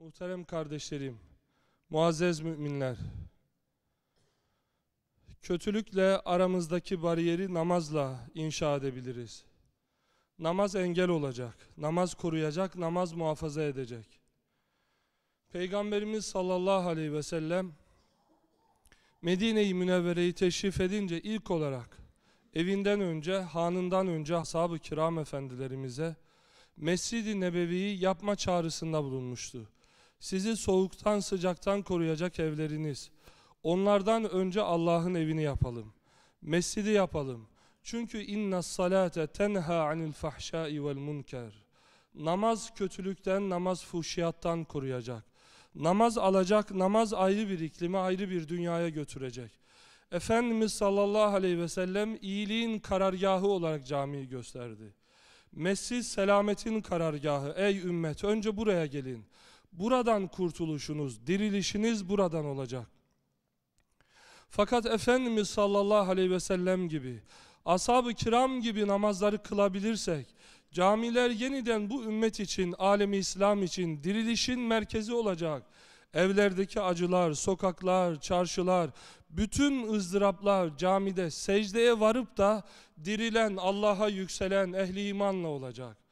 Muhterem kardeşlerim, muazzez müminler, kötülükle aramızdaki bariyeri namazla inşa edebiliriz. Namaz engel olacak, namaz koruyacak, namaz muhafaza edecek. Peygamberimiz sallallahu aleyhi ve sellem Medine-i Münevvere'yi teşrif edince ilk olarak evinden önce, hanından önce ashab-ı kiram efendilerimize Mescid-i Nebevi'yi yapma çağrısında bulunmuştu. Sizi soğuktan sıcaktan koruyacak evleriniz. Onlardan önce Allah'ın evini yapalım. Mescidi yapalım. Çünkü inna salate tenha anil fahşai vel munker. Namaz kötülükten, namaz fuhşiyattan koruyacak. Namaz alacak, namaz ayrı bir iklime, ayrı bir dünyaya götürecek. Efendimiz sallallahu aleyhi ve sellem iyiliğin karargahı olarak camiyi gösterdi. Mescid selametin karargahı. Ey ümmet önce buraya gelin. Buradan kurtuluşunuz, dirilişiniz buradan olacak. Fakat Efendimiz sallallahu aleyhi ve sellem gibi, ashab-ı kiram gibi namazları kılabilirsek, camiler yeniden bu ümmet için, alemi İslam için dirilişin merkezi olacak. Evlerdeki acılar, sokaklar, çarşılar, bütün ızdıraplar camide secdeye varıp da dirilen, Allah'a yükselen ehli imanla olacak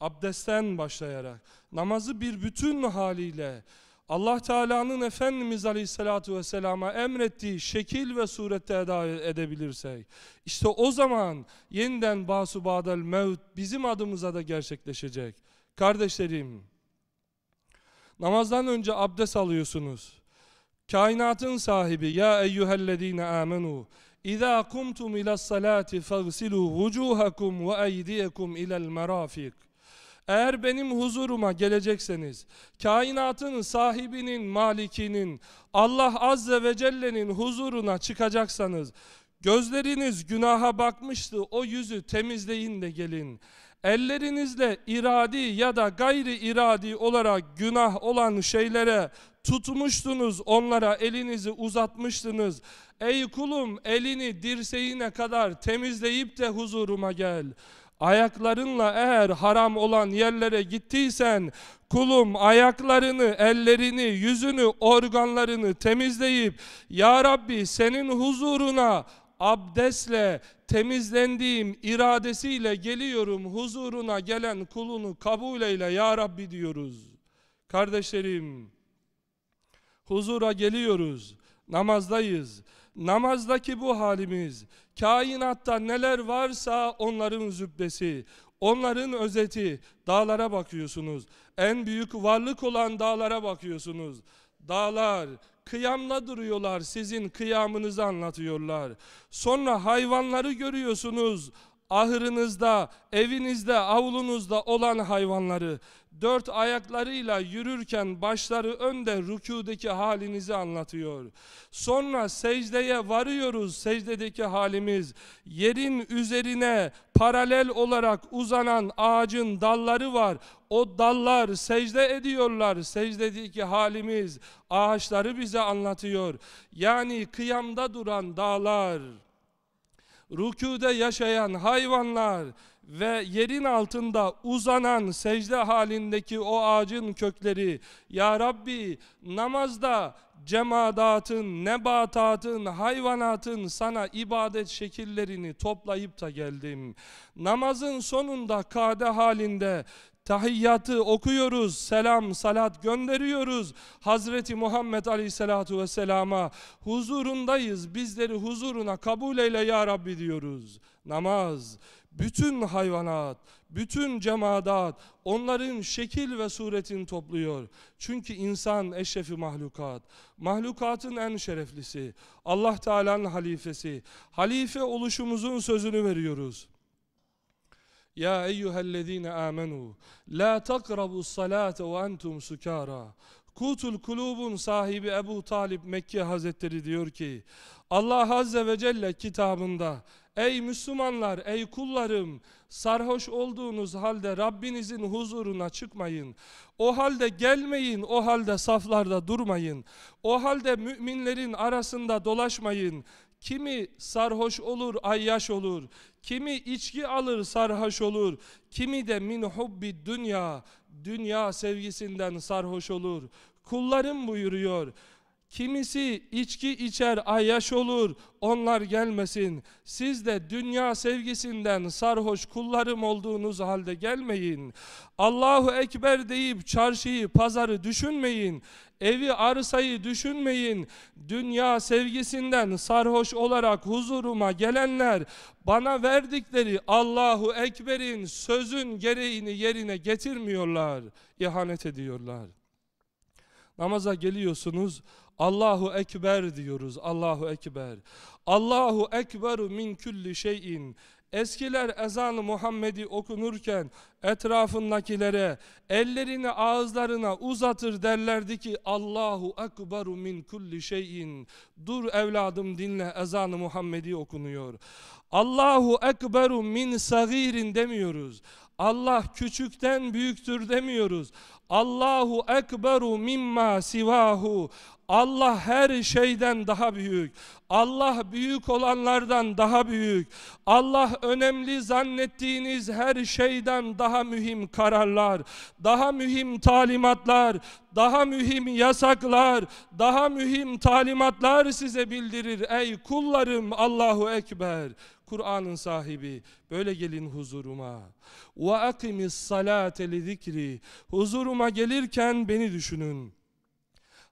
abdestten başlayarak, namazı bir bütün haliyle, Allah Teala'nın Efendimiz Aleyhisselatü Vesselam'a emrettiği şekil ve surette eda edebilirsek, işte o zaman yeniden basu badel mevt bizim adımıza da gerçekleşecek. Kardeşlerim, namazdan önce abdest alıyorsunuz. Kainatın sahibi, ya eyyühellezine amenu, اِذَا قُمْتُمْ اِلَى الصَّلَاةِ فَغْسِلُوا وُجُوهَكُمْ وَاَيْدِيَكُمْ اِلَى الْمَرَافِقِ eğer benim huzuruma gelecekseniz, kainatın sahibinin, malikinin, Allah Azze ve Celle'nin huzuruna çıkacaksanız, gözleriniz günaha bakmıştı, o yüzü temizleyin de gelin. Ellerinizle iradi ya da gayri iradi olarak günah olan şeylere tutmuştunuz onlara elinizi uzatmıştınız. Ey kulum elini dirseğine kadar temizleyip de huzuruma gel. Ayaklarınla eğer haram olan yerlere gittiysen kulum ayaklarını, ellerini, yüzünü, organlarını temizleyip Ya Rabbi senin huzuruna abdestle temizlendiğim iradesiyle geliyorum huzuruna gelen kulunu kabul eyle ya Rabbi diyoruz. Kardeşlerim huzura geliyoruz namazdayız. Namazdaki bu halimiz Kainatta neler varsa onların zübbesi, onların özeti. Dağlara bakıyorsunuz. En büyük varlık olan dağlara bakıyorsunuz. Dağlar, kıyamla duruyorlar, sizin kıyamınızı anlatıyorlar. Sonra hayvanları görüyorsunuz ahırınızda, evinizde, avlunuzda olan hayvanları, dört ayaklarıyla yürürken başları önde rükudaki halinizi anlatıyor. Sonra secdeye varıyoruz secdedeki halimiz. Yerin üzerine paralel olarak uzanan ağacın dalları var. O dallar secde ediyorlar. Secdedeki halimiz ağaçları bize anlatıyor. Yani kıyamda duran dağlar rükûde yaşayan hayvanlar ve yerin altında uzanan secde halindeki o ağacın kökleri Ya Rabbi namazda cemadatın, nebatatın, hayvanatın sana ibadet şekillerini toplayıp da geldim. Namazın sonunda kade halinde tahiyyatı okuyoruz, selam, salat gönderiyoruz. Hazreti Muhammed Aleyhisselatu Vesselam'a huzurundayız, bizleri huzuruna kabul eyle ya Rabbi diyoruz. Namaz, bütün hayvanat, bütün cemaat onların şekil ve suretini topluyor. Çünkü insan eşrefi mahlukat. Mahlukatın en şereflisi. Allah Teala'nın halifesi. Halife oluşumuzun sözünü veriyoruz. يا أيها الذين آمنوا لا تقربوا الصلاة وأنتم سكارى Kutul Kulub'un sahibi Ebu Talip Mekke Hazretleri diyor ki Allah Azze ve Celle kitabında Ey Müslümanlar, ey kullarım sarhoş olduğunuz halde Rabbinizin huzuruna çıkmayın. O halde gelmeyin, o halde saflarda durmayın. O halde müminlerin arasında dolaşmayın. Kimi sarhoş olur, ayyaş olur. Kimi içki alır, sarhoş olur. Kimi de min hubbi dünya, dünya sevgisinden sarhoş olur. Kullarım buyuruyor. Kimisi içki içer, ayyaş olur. Onlar gelmesin. Siz de dünya sevgisinden sarhoş kullarım olduğunuz halde gelmeyin. Allahu Ekber deyip çarşıyı, pazarı düşünmeyin. Evi, arsayı düşünmeyin. Dünya sevgisinden sarhoş olarak huzuruma gelenler bana verdikleri Allahu Ekber'in sözün gereğini yerine getirmiyorlar. İhanet ediyorlar. Namaza geliyorsunuz. Allahu Ekber diyoruz. Allahu Ekber. Allahu Ekberu min kulli şeyin. Eskiler ezanı Muhammed'i okunurken etrafındakilere ellerini ağızlarına uzatır derlerdi ki Allahu ekberu min kulli şeyin. Dur evladım dinle ezanı Muhammed'i okunuyor. Allahu ekberu min sagirin demiyoruz. Allah küçükten büyüktür demiyoruz. Allahu ekberu mimma sivahu. Allah her şeyden daha büyük. Allah büyük olanlardan daha büyük. Allah önemli zannettiğiniz her şeyden daha mühim kararlar, daha mühim talimatlar, daha mühim yasaklar, daha mühim talimatlar size bildirir. Ey kullarım Allahu Ekber. Kur'an'ın sahibi böyle gelin huzuruma ve akimis salate li zikri huzuruma gelirken beni düşünün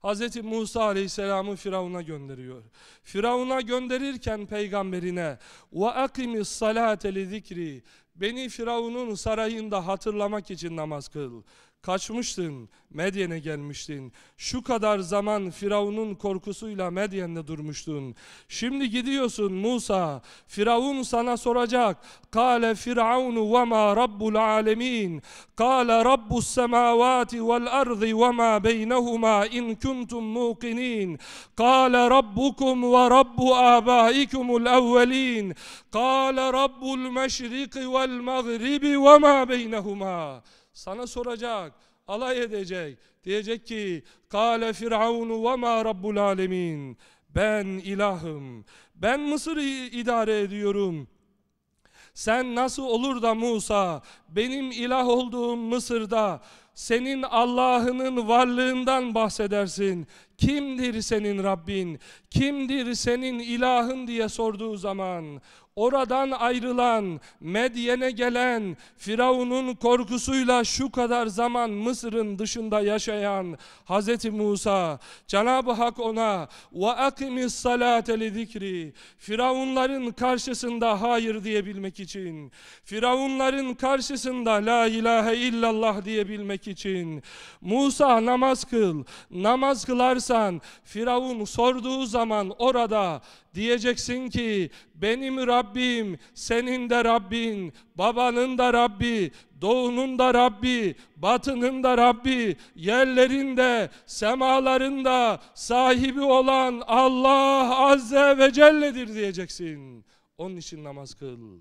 Hz. Musa Aleyhisselam'ı Firavun'a gönderiyor. Firavun'a gönderirken peygamberine وَاَقِمِ الصَّلَاةَ لِذِكْرِ Beni Firavun'un sarayında hatırlamak için namaz kıl. Kaçmıştın, Medyen'e gelmiştin. Şu kadar zaman Firavun'un korkusuyla Medyen'de durmuştun. Şimdi gidiyorsun Musa. Firavun sana soracak. Kale Firavunu ve ma rabbul alemin. Kale rabbus semavati vel ardi ve ma beynehuma in kuntum muqinin. Kale rabbukum ve rabbu abaikumul evvelin. Kale rabbul meşriki vel magribi ve ma beynehuma. Sana soracak, alay edecek. Diyecek ki: "Kale Firavun ve ma rabbul alemin." Ben ilahım. Ben Mısır'ı idare ediyorum. Sen nasıl olur da Musa benim ilah olduğum Mısır'da senin Allah'ının varlığından bahsedersin. Kimdir senin Rabbin? Kimdir senin ilahın diye sorduğu zaman oradan ayrılan, Medyen'e gelen, Firavun'un korkusuyla şu kadar zaman Mısır'ın dışında yaşayan Hz. Musa, Cenab-ı Hak ona وَاَقِمِ الصَّلَاةَ لِذِكْرِ Firavunların karşısında hayır diyebilmek için, Firavunların karşısında la ilahe illallah diyebilmek için, Musa namaz kıl, namaz kılarsa bakarsan Firavun sorduğu zaman orada diyeceksin ki benim Rabbim, senin de Rabbin, babanın da Rabbi, doğunun da Rabbi, batının da Rabbi, yerlerinde, semalarında sahibi olan Allah Azze ve Celle'dir diyeceksin. Onun için namaz kıl.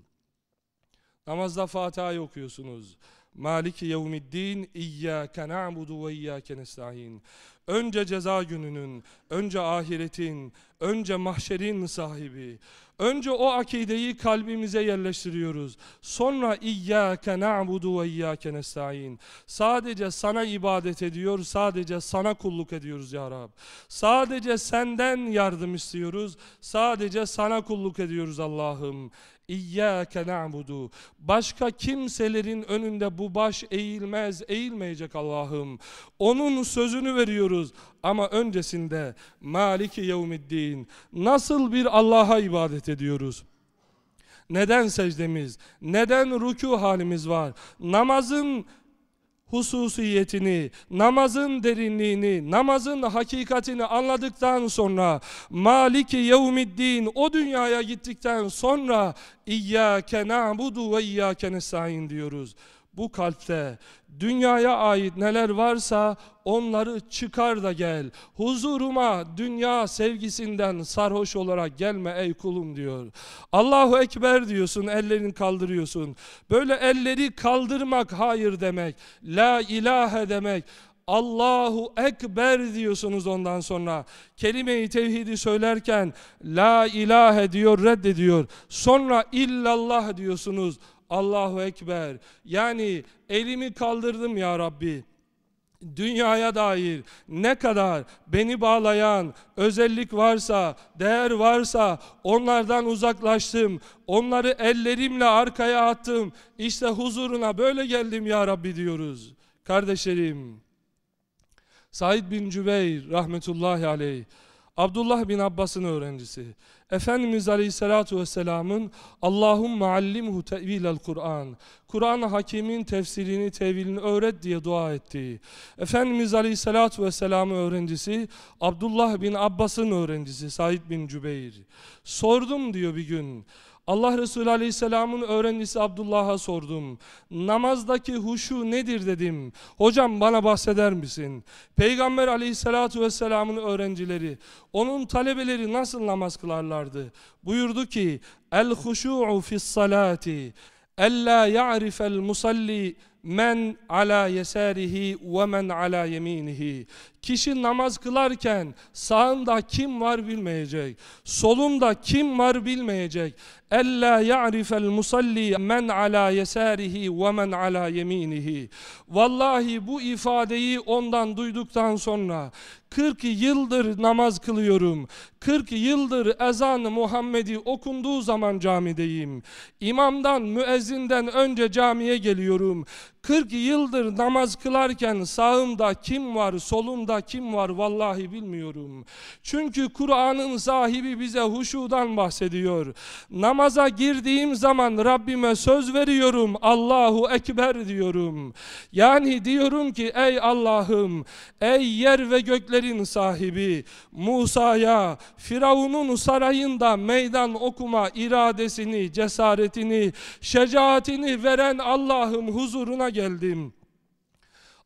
Namazda Fatiha'yı okuyorsunuz. Maliki yevmiddin İyyâke na'budu ve iyyâke nestaîn. Önce ceza gününün, önce ahiretin, önce mahşerin sahibi. Önce o akideyi kalbimize yerleştiriyoruz. Sonra İyyâke na'budu ve iyyâke nestaîn. Sadece sana ibadet ediyor, sadece sana kulluk ediyoruz ya Rab. Sadece senden yardım istiyoruz, sadece sana kulluk ediyoruz Allah'ım. İyyâke na'budu. Başka kimselerin önünde bu baş eğilmez, eğilmeyecek Allah'ım. Onun sözünü veriyoruz ama öncesinde Maliki yevmiddin. Nasıl bir Allah'a ibadet ediyoruz? Neden secdemiz? Neden rükû halimiz var? Namazın hususiyetini, namazın derinliğini, namazın hakikatini anladıktan sonra Maliki yevmiddin o dünyaya gittikten sonra İyyâke na'budu ve iyyâke nestaîn diyoruz bu kalpte dünyaya ait neler varsa onları çıkar da gel. Huzuruma dünya sevgisinden sarhoş olarak gelme ey kulum diyor. Allahu Ekber diyorsun ellerini kaldırıyorsun. Böyle elleri kaldırmak hayır demek. La ilahe demek. Allahu Ekber diyorsunuz ondan sonra. Kelime-i tevhidi söylerken La ilahe diyor reddediyor. Sonra illallah diyorsunuz. Allahu Ekber. Yani elimi kaldırdım ya Rabbi dünyaya dair ne kadar beni bağlayan özellik varsa, değer varsa onlardan uzaklaştım. Onları ellerimle arkaya attım. İşte huzuruna böyle geldim ya Rabbi diyoruz. Kardeşlerim, Said bin Cübeyr rahmetullahi aleyh, Abdullah bin Abbas'ın öğrencisi. Efendimiz Aleyhisselatu Vesselam'ın Allahümme allimhu tevilel Kur'an Kur'an-ı Hakim'in tefsirini, tevilini öğret diye dua ettiği Efendimiz Aleyhisselatu Vesselam'ın öğrencisi Abdullah bin Abbas'ın öğrencisi Said bin Cübeyr sordum diyor bir gün Allah Resulü Aleyhisselam'ın öğrencisi Abdullah'a sordum. Namazdaki huşu nedir dedim. Hocam bana bahseder misin? Peygamber Aleyhisselatü Vesselam'ın öğrencileri, onun talebeleri nasıl namaz kılarlardı? Buyurdu ki, El huşu'u fis salati, Ella ya'rifel musalli men ala yesarihi ve men ala yeminihi. Kişi namaz kılarken sağında kim var bilmeyecek, solunda kim var bilmeyecek. Ella yarif el المصلي men ala yesarihi ve men ala yeminihi. Vallahi bu ifadeyi ondan duyduktan sonra 40 yıldır namaz kılıyorum. 40 yıldır ezan Muhammed'i okunduğu zaman camideyim. İmamdan, müezzinden önce camiye geliyorum. 40 yıldır namaz kılarken sağımda kim var, solumda kim var vallahi bilmiyorum. Çünkü Kur'an'ın sahibi bize huşudan bahsediyor. Namaza girdiğim zaman Rabbime söz veriyorum. Allahu Ekber diyorum. Yani diyorum ki ey Allah'ım, ey yer ve göklerin sahibi Musa'ya, Firavun'un sarayında meydan okuma iradesini, cesaretini, şecaatini veren Allah'ım huzuruna geldim.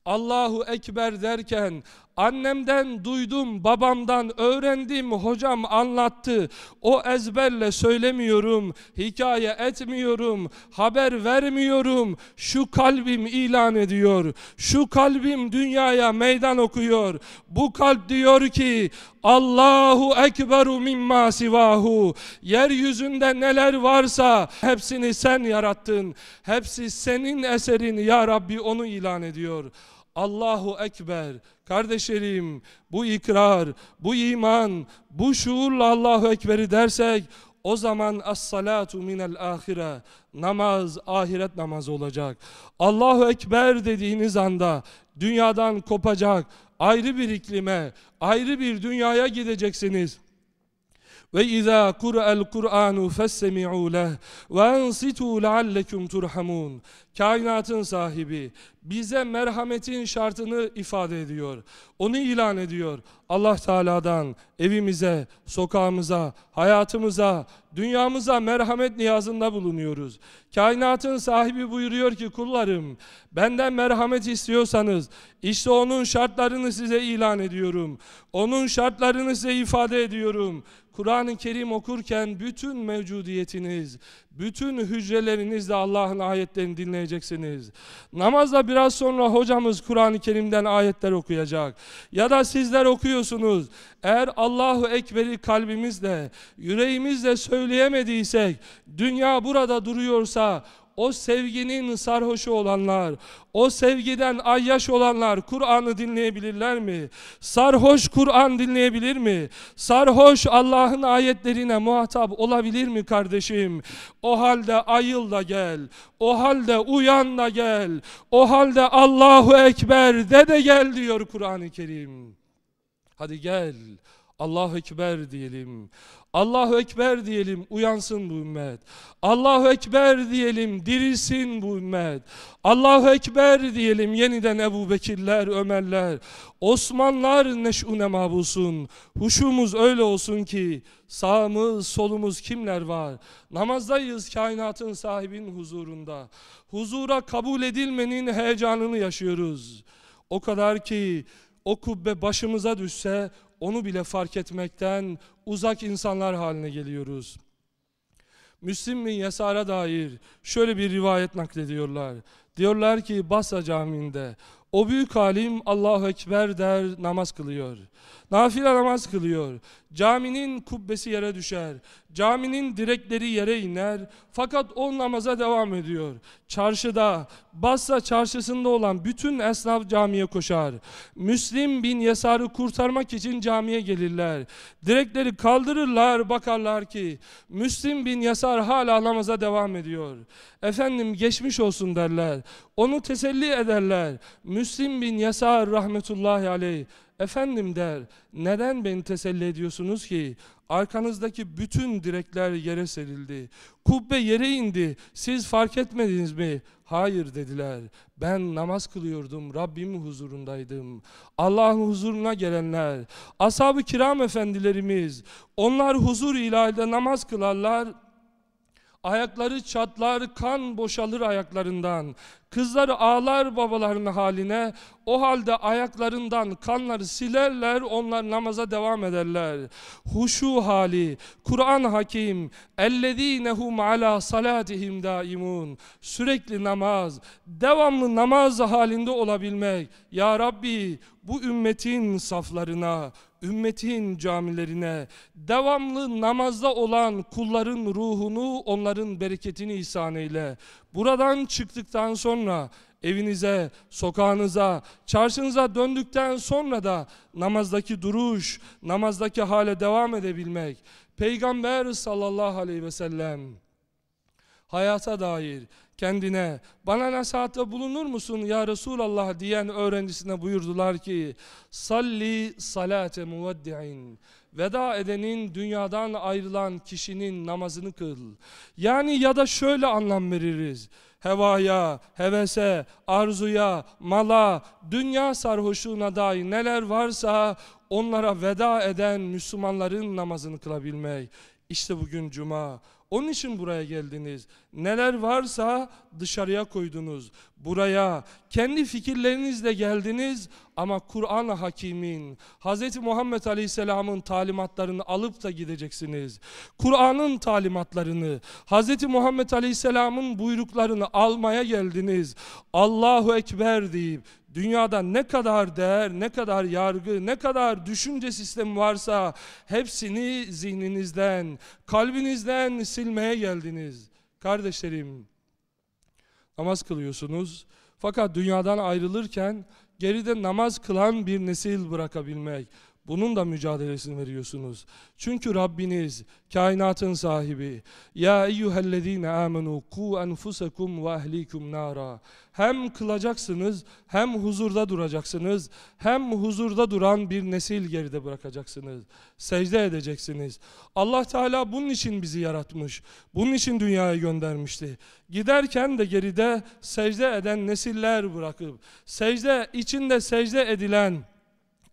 Allahu Ekber derken Annemden duydum, babamdan öğrendim, hocam anlattı. O ezberle söylemiyorum, hikaye etmiyorum, haber vermiyorum. Şu kalbim ilan ediyor. Şu kalbim dünyaya meydan okuyor. Bu kalp diyor ki Allahu ekberu mimma sivahu. Yeryüzünde neler varsa hepsini sen yarattın. Hepsi senin eserin ya Rabbi onu ilan ediyor. Allahu Ekber. Kardeşlerim bu ikrar, bu iman, bu şuurla Allahu Ekber'i dersek o zaman as-salatu minel ahire namaz ahiret namazı olacak. Allahu Ekber dediğiniz anda dünyadan kopacak ayrı bir iklime, ayrı bir dünyaya gideceksiniz. Ve izâ kur'el Kur'anu fessemi'û leh ve ensitu leallekum turhamun kainatın sahibi bize merhametin şartını ifade ediyor. Onu ilan ediyor. Allah Teala'dan evimize, sokağımıza, hayatımıza, dünyamıza merhamet niyazında bulunuyoruz. Kainatın sahibi buyuruyor ki kullarım benden merhamet istiyorsanız işte onun şartlarını size ilan ediyorum. Onun şartlarını size ifade ediyorum. Kur'an-ı Kerim okurken bütün mevcudiyetiniz, bütün hücrelerinizle Allah'ın ayetlerini dinleyin etmeyeceksiniz. Namazda biraz sonra hocamız Kur'an-ı Kerim'den ayetler okuyacak. Ya da sizler okuyorsunuz. Eğer Allahu Ekber'i kalbimizle, yüreğimizle söyleyemediysek, dünya burada duruyorsa o sevginin sarhoşu olanlar, o sevgiden ayyaş olanlar Kur'an'ı dinleyebilirler mi? Sarhoş Kur'an dinleyebilir mi? Sarhoş Allah'ın ayetlerine muhatap olabilir mi kardeşim? O halde ayıl da gel, o halde uyan da gel, o halde Allahu Ekber de de gel diyor Kur'an-ı Kerim. Hadi gel. Allahu Ekber diyelim. Allahu Ekber diyelim uyansın bu ümmet. Allahu Ekber diyelim dirilsin bu ümmet. Allahu Ekber diyelim yeniden Ebu Bekirler, Ömerler, Osmanlar neş'une mabusun. Huşumuz öyle olsun ki sağımız, solumuz kimler var? Namazdayız kainatın sahibinin huzurunda. Huzura kabul edilmenin heyecanını yaşıyoruz. O kadar ki o kubbe başımıza düşse onu bile fark etmekten uzak insanlar haline geliyoruz. Müslim bin Yesar'a dair şöyle bir rivayet naklediyorlar. Diyorlar ki Basra Camii'nde o büyük alim Allahu Ekber der namaz kılıyor. Nafile namaz kılıyor. Caminin kubbesi yere düşer. Caminin direkleri yere iner. Fakat o namaza devam ediyor. Çarşıda, Bassa çarşısında olan bütün esnaf camiye koşar. Müslim bin Yesar'ı kurtarmak için camiye gelirler. Direkleri kaldırırlar, bakarlar ki Müslim bin Yesar hala namaza devam ediyor. Efendim geçmiş olsun derler. Onu teselli ederler. Müslim bin Yesar rahmetullahi aleyh Efendim der, neden beni teselli ediyorsunuz ki? Arkanızdaki bütün direkler yere serildi. Kubbe yere indi. Siz fark etmediniz mi? Hayır dediler. Ben namaz kılıyordum. Rabbim huzurundaydım. Allah'ın huzuruna gelenler, ashab-ı kiram efendilerimiz, onlar huzur ilahide namaz kılarlar. Ayakları çatlar, kan boşalır ayaklarından. Kızlar ağlar babalarının haline. O halde ayaklarından kanları silerler, onlar namaza devam ederler. Huşu hali, Kur'an hakim, ellezinehum ala salatihim daimun. Sürekli namaz, devamlı namaz halinde olabilmek. Ya Rabbi bu ümmetin saflarına, ümmetin camilerine devamlı namazda olan kulların ruhunu onların bereketini ihsan eyle. Buradan çıktıktan sonra evinize, sokağınıza, çarşınıza döndükten sonra da namazdaki duruş, namazdaki hale devam edebilmek. Peygamber sallallahu aleyhi ve sellem hayata dair kendine bana nasihatte bulunur musun ya Resulallah diyen öğrencisine buyurdular ki salli salate muveddi'in veda edenin dünyadan ayrılan kişinin namazını kıl yani ya da şöyle anlam veririz hevaya, hevese, arzuya, mala, dünya sarhoşluğuna dair neler varsa onlara veda eden Müslümanların namazını kılabilmek. İşte bugün Cuma. Onun için buraya geldiniz. Neler varsa dışarıya koydunuz. Buraya kendi fikirlerinizle geldiniz ama kuran Hakim'in, Hz. Muhammed Aleyhisselam'ın talimatlarını alıp da gideceksiniz. Kur'an'ın talimatlarını, Hz. Muhammed Aleyhisselam'ın buyruklarını almaya geldiniz. Allahu Ekber deyip Dünyada ne kadar değer, ne kadar yargı, ne kadar düşünce sistemi varsa hepsini zihninizden, kalbinizden silmeye geldiniz. Kardeşlerim, namaz kılıyorsunuz. Fakat dünyadan ayrılırken geride namaz kılan bir nesil bırakabilmek. Bunun da mücadelesini veriyorsunuz. Çünkü Rabbiniz kainatın sahibi. Ya eyyühellezine amenu ku enfusekum ve ehlikum nara. Hem kılacaksınız, hem huzurda duracaksınız, hem huzurda duran bir nesil geride bırakacaksınız. Secde edeceksiniz. Allah Teala bunun için bizi yaratmış. Bunun için dünyaya göndermişti. Giderken de geride secde eden nesiller bırakıp, secde içinde secde edilen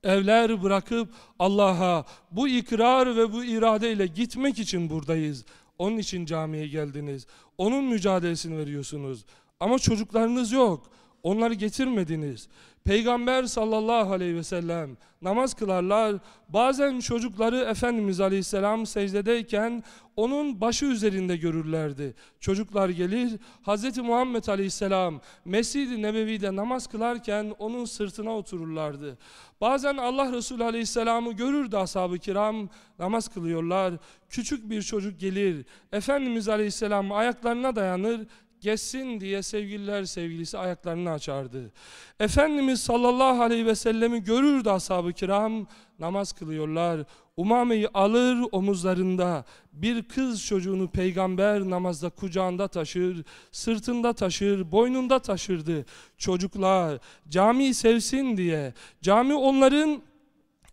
evler bırakıp Allah'a bu ikrar ve bu irade ile gitmek için buradayız. Onun için camiye geldiniz. Onun mücadelesini veriyorsunuz. Ama çocuklarınız yok onları getirmediniz. Peygamber sallallahu aleyhi ve sellem namaz kılarlar. Bazen çocukları Efendimiz aleyhisselam secdedeyken onun başı üzerinde görürlerdi. Çocuklar gelir Hz. Muhammed aleyhisselam Mescid-i Nebevi'de namaz kılarken onun sırtına otururlardı. Bazen Allah Resulü aleyhisselamı görürdü ashab-ı kiram namaz kılıyorlar. Küçük bir çocuk gelir Efendimiz aleyhisselam ayaklarına dayanır geçsin diye sevgililer sevgilisi ayaklarını açardı. Efendimiz sallallahu aleyhi ve sellemi görürdü ashab-ı kiram namaz kılıyorlar. Umame'yi alır omuzlarında bir kız çocuğunu peygamber namazda kucağında taşır, sırtında taşır, boynunda taşırdı. Çocuklar cami sevsin diye, cami onların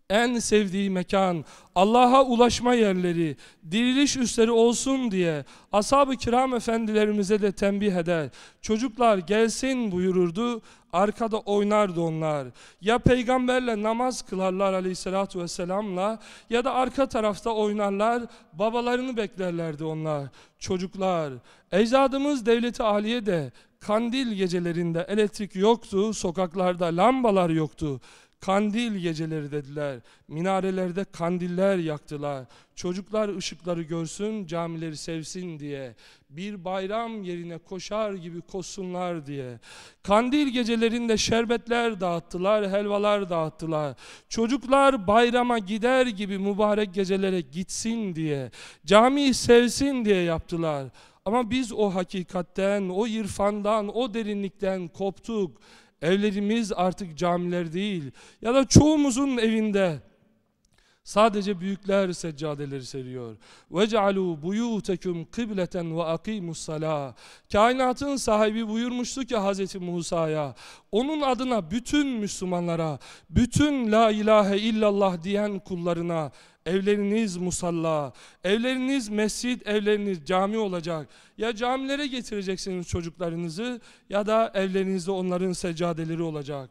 en sevdiği mekan, Allah'a ulaşma yerleri, diriliş üsleri olsun diye ashab-ı kiram efendilerimize de tembih eder. Çocuklar gelsin buyururdu, arkada oynardı onlar. Ya peygamberle namaz kılarlar aleyhissalatu vesselamla ya da arka tarafta oynarlar, babalarını beklerlerdi onlar. Çocuklar, ecdadımız devleti aliye de kandil gecelerinde elektrik yoktu, sokaklarda lambalar yoktu. Kandil geceleri dediler. Minarelerde kandiller yaktılar. Çocuklar ışıkları görsün, camileri sevsin diye. Bir bayram yerine koşar gibi koşsunlar diye. Kandil gecelerinde şerbetler dağıttılar, helvalar dağıttılar. Çocuklar bayrama gider gibi mübarek gecelere gitsin diye. Camiyi sevsin diye yaptılar. Ama biz o hakikatten, o irfandan, o derinlikten koptuk. Evlerimiz artık camiler değil ya da çoğumuzun evinde Sadece büyükler seccadeleri seriyor. وَجَعَلُوا بُيُوتَكُمْ قِبْلَةً وَاَقِيمُ الصَّلَاةِ Kainatın sahibi buyurmuştu ki Hz. Musa'ya, onun adına bütün Müslümanlara, bütün la ilahe illallah diyen kullarına, evleriniz musalla, evleriniz mescit, evleriniz cami olacak. Ya camilere getireceksiniz çocuklarınızı ya da evlerinizde onların seccadeleri olacak.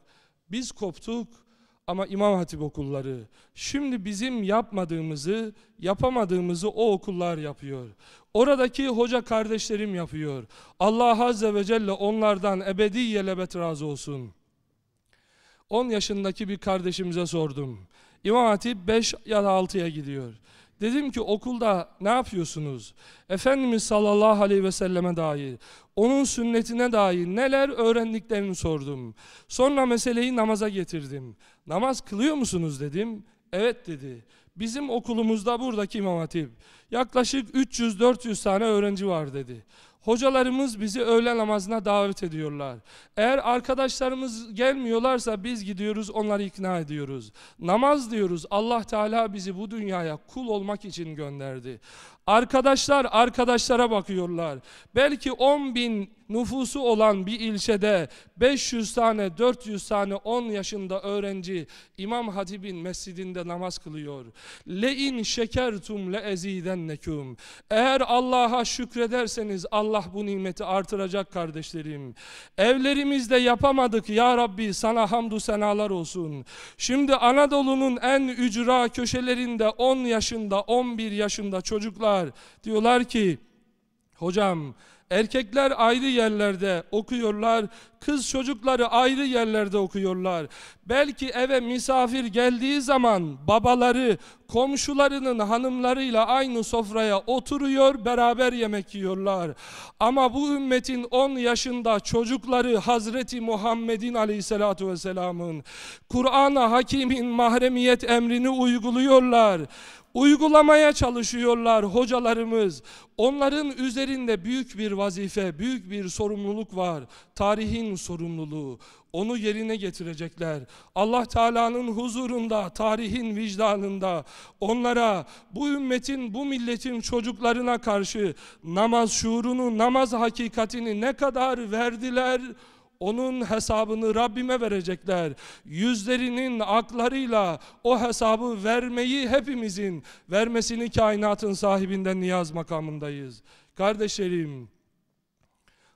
Biz koptuk ama İmam Hatip okulları. Şimdi bizim yapmadığımızı, yapamadığımızı o okullar yapıyor. Oradaki hoca kardeşlerim yapıyor. Allah Azze ve Celle onlardan ebedi yelebet razı olsun. 10 yaşındaki bir kardeşimize sordum. İmam Hatip 5 ya da 6'ya gidiyor. Dedim ki okulda ne yapıyorsunuz? Efendimiz sallallahu aleyhi ve selleme dair, onun sünnetine dair neler öğrendiklerini sordum. Sonra meseleyi namaza getirdim. Namaz kılıyor musunuz dedim. Evet dedi. Bizim okulumuzda buradaki imam hatip yaklaşık 300-400 tane öğrenci var dedi. Hocalarımız bizi öğle namazına davet ediyorlar. Eğer arkadaşlarımız gelmiyorlarsa biz gidiyoruz onları ikna ediyoruz. Namaz diyoruz Allah Teala bizi bu dünyaya kul olmak için gönderdi. Arkadaşlar arkadaşlara bakıyorlar. Belki 10 bin nüfusu olan bir ilçede 500 tane 400 tane 10 yaşında öğrenci İmam Hatip'in mescidinde namaz kılıyor. Le in şekertum le ezidennekum. Eğer Allah'a şükrederseniz Allah bu nimeti artıracak kardeşlerim. Evlerimizde yapamadık ya Rabbi sana hamdü senalar olsun. Şimdi Anadolu'nun en ücra köşelerinde 10 yaşında 11 yaşında çocuklar soruyorlar. Diyorlar ki hocam erkekler ayrı yerlerde okuyorlar, kız çocukları ayrı yerlerde okuyorlar. Belki eve misafir geldiği zaman babaları komşularının hanımlarıyla aynı sofraya oturuyor, beraber yemek yiyorlar. Ama bu ümmetin 10 yaşında çocukları Hazreti Muhammed'in aleyhissalatu vesselamın Kur'an-ı Hakim'in mahremiyet emrini uyguluyorlar uygulamaya çalışıyorlar hocalarımız. Onların üzerinde büyük bir vazife, büyük bir sorumluluk var. Tarihin sorumluluğu. Onu yerine getirecekler. Allah Teala'nın huzurunda, tarihin vicdanında onlara bu ümmetin, bu milletin çocuklarına karşı namaz şuurunu, namaz hakikatini ne kadar verdiler? onun hesabını Rabbime verecekler. Yüzlerinin aklarıyla o hesabı vermeyi hepimizin vermesini kainatın sahibinden niyaz makamındayız. Kardeşlerim,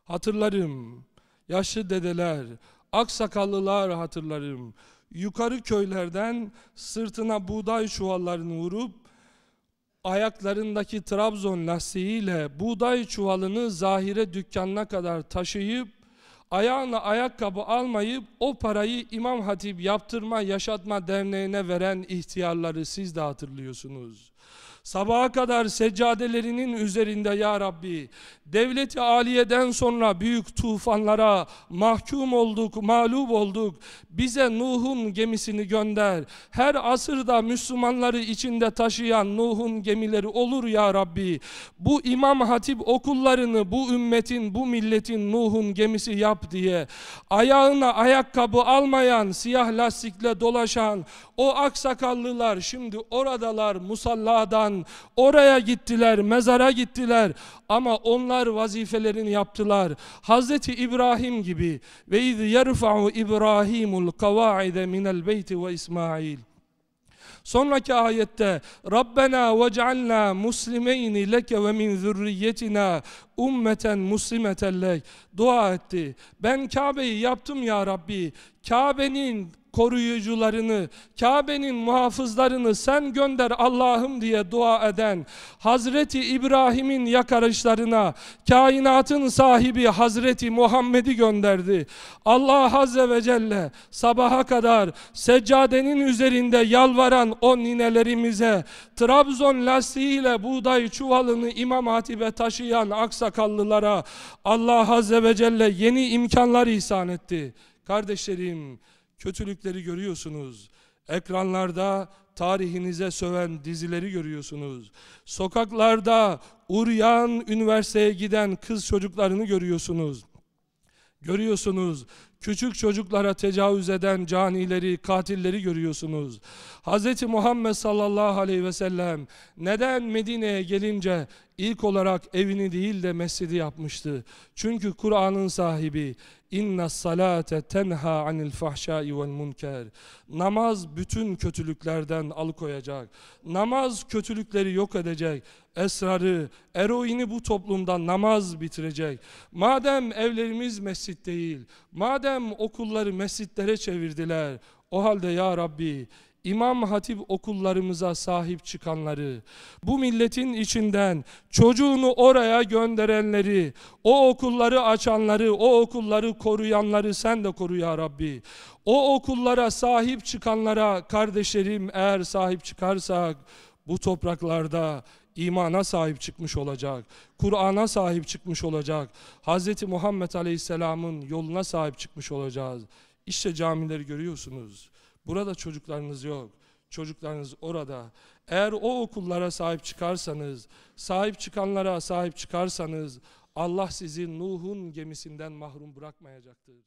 hatırlarım, yaşlı dedeler, aksakallılar hatırlarım. Yukarı köylerden sırtına buğday çuvallarını vurup, ayaklarındaki Trabzon lastiğiyle buğday çuvalını zahire dükkanına kadar taşıyıp, ayağına ayakkabı almayıp o parayı İmam Hatip Yaptırma Yaşatma Derneği'ne veren ihtiyarları siz de hatırlıyorsunuz. Sabaha kadar seccadelerinin üzerinde ya Rabbi. Devleti aliyeden sonra büyük tufanlara mahkum olduk, mağlup olduk. Bize Nuh'un gemisini gönder. Her asırda Müslümanları içinde taşıyan Nuh'un gemileri olur ya Rabbi. Bu İmam Hatip okullarını bu ümmetin, bu milletin Nuh'un gemisi yap diye. Ayağına ayakkabı almayan, siyah lastikle dolaşan o aksakallılar şimdi oradalar musalladan Oraya gittiler, mezara gittiler. Ama onlar vazifelerini yaptılar. Hazreti İbrahim gibi. Ve iz yerfa'u İbrahimul kavaide minel beyti ve İsmail. Sonraki ayette Rabbena vec'alna muslimeyni leke ve min zürriyetina ummeten muslimeten lek dua etti. Ben Kabe'yi yaptım ya Rabbi. Kabe'nin koruyucularını, Kabe'nin muhafızlarını sen gönder Allah'ım diye dua eden Hazreti İbrahim'in yakarışlarına kainatın sahibi Hazreti Muhammed'i gönderdi. Allah Azze ve Celle sabaha kadar seccadenin üzerinde yalvaran o ninelerimize Trabzon lastiğiyle buğday çuvalını İmam Hatip'e taşıyan aksakallılara Allah Azze ve Celle yeni imkanlar ihsan etti. Kardeşlerim, Kötülükleri görüyorsunuz. Ekranlarda tarihinize söven dizileri görüyorsunuz. Sokaklarda uryan üniversiteye giden kız çocuklarını görüyorsunuz. Görüyorsunuz küçük çocuklara tecavüz eden canileri, katilleri görüyorsunuz. Hz. Muhammed sallallahu aleyhi ve sellem neden Medine'ye gelince ilk olarak evini değil de mescidi yapmıştı? Çünkü Kur'an'ın sahibi İnna salate tenha anil fahşai vel munker. Namaz bütün kötülüklerden alıkoyacak. Namaz kötülükleri yok edecek. Esrarı, eroini bu toplumdan namaz bitirecek. Madem evlerimiz mescit değil, madem okulları mescitlere çevirdiler, o halde ya Rabbi İmam Hatip okullarımıza sahip çıkanları, bu milletin içinden çocuğunu oraya gönderenleri, o okulları açanları, o okulları koruyanları sen de koru ya Rabbi. O okullara sahip çıkanlara kardeşlerim eğer sahip çıkarsak bu topraklarda imana sahip çıkmış olacak, Kur'an'a sahip çıkmış olacak, Hz. Muhammed Aleyhisselam'ın yoluna sahip çıkmış olacağız. İşte camileri görüyorsunuz. Burada çocuklarınız yok. Çocuklarınız orada. Eğer o okullara sahip çıkarsanız, sahip çıkanlara sahip çıkarsanız Allah sizi Nuh'un gemisinden mahrum bırakmayacaktır.